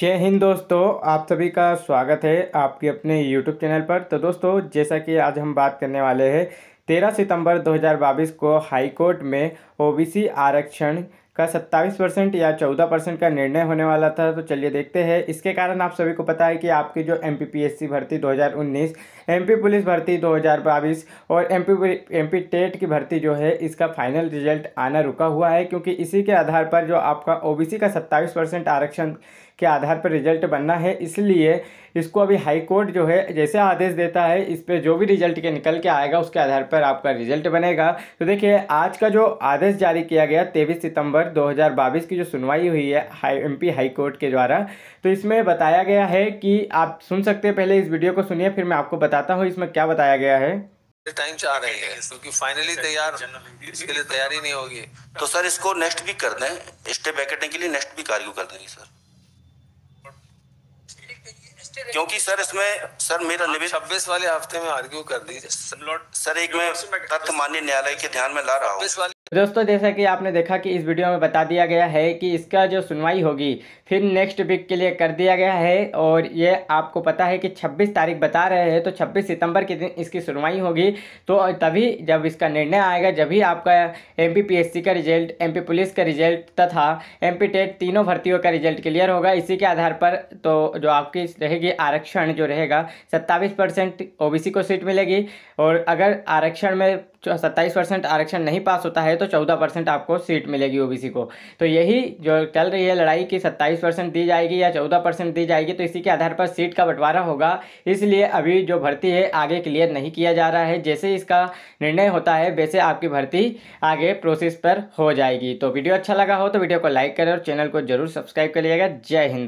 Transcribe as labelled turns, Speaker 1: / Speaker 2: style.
Speaker 1: जय हिंद दोस्तों आप सभी का स्वागत है आपके अपने YouTube चैनल पर तो दोस्तों जैसा कि आज हम बात करने वाले हैं 13 सितंबर 2022 को हाईकोर्ट में ओबीसी आरक्षण का 27 परसेंट या 14 परसेंट का निर्णय होने वाला था तो चलिए देखते हैं इसके कारण आप सभी को पता है कि आपकी जो एम भर्ती 2019 एमपी पुलिस भर्ती 2022 और एमपी एमपी टेट की भर्ती जो है इसका फाइनल रिजल्ट आना रुका हुआ है क्योंकि इसी के आधार पर जो आपका ओ का सत्ताईस परसेंट आरक्षण के आधार पर रिजल्ट बनना है इसलिए इसको अभी हाई कोर्ट जो है जैसे आदेश देता है इस पर जो भी रिजल्ट के निकल के आएगा उसके आधार पर आपका रिजल्ट बनेगा तो देखिए आज का जो आदेश जारी किया गया तेईस सितंबर नवंबर 2022 की जो सुनवाई हुई है high M P high court के द्वारा तो इसमें बताया गया है कि आप सुन सकते हैं पहले इस वीडियो को सुनिए फिर मैं आपको बताता हूँ इसमें क्या बताया गया है
Speaker 2: टाइम चाह रहे हैं क्योंकि फाइनली तैयार इसके लिए तैयारी नहीं होगी तो सर इसको नेक्स्ट भी कर दें स्टे बैकेटने के लिए नेक्स्ट भी आर्ग्यू कर देंगे सर क्योंकि सर इसमें सर मेरा निवेदन छब्बीस वाले हफ्ते में आर्ग्यू कर दीजिए सर एक मैं तथ्य मान्य न्यायालय के ध्यान में ला रहा हूँ
Speaker 1: दोस्तों जैसा कि आपने देखा कि इस वीडियो में बता दिया गया है कि इसका जो सुनवाई होगी फिर नेक्स्ट वीक के लिए कर दिया गया है और ये आपको पता है कि 26 तारीख बता रहे हैं तो 26 सितंबर के दिन इसकी सुनवाई होगी तो तभी जब इसका निर्णय आएगा जब ही आपका एम पी का रिजल्ट एम पुलिस का रिजल्ट तथा एम टेट तीनों भर्तियों का रिजल्ट क्लियर होगा इसी के आधार पर तो जो आपकी रहेगी आरक्षण जो रहेगा सत्ताईस परसेंट को सीट मिलेगी और अगर आरक्षण में सत्ताईस परसेंट आरक्षण नहीं पास होता है तो चौदह परसेंट आपको सीट मिलेगी ओबीसी को तो यही जो चल रही है लड़ाई कि सत्ताईस परसेंट दी जाएगी या चौदह परसेंट दी जाएगी तो इसी के आधार पर सीट का बंटवारा होगा इसलिए अभी जो भर्ती है आगे क्लियर नहीं किया जा रहा है जैसे इसका निर्णय होता है वैसे आपकी भर्ती आगे प्रोसेस पर हो जाएगी तो वीडियो अच्छा लगा हो तो वीडियो को लाइक करें और चैनल को जरूर सब्सक्राइब करिएगा जय हिंद